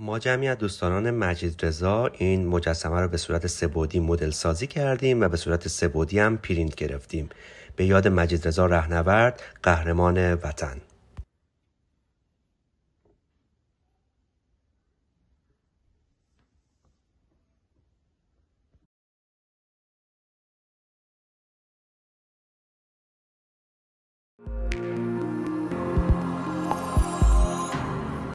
ما جمعی از دوستانان مجید رضا این مجسمه رو به صورت سبودی مدل سازی کردیم و به صورت سبودی هم پرینت گرفتیم به یاد مجید رضا رهنورد قهرمان وطن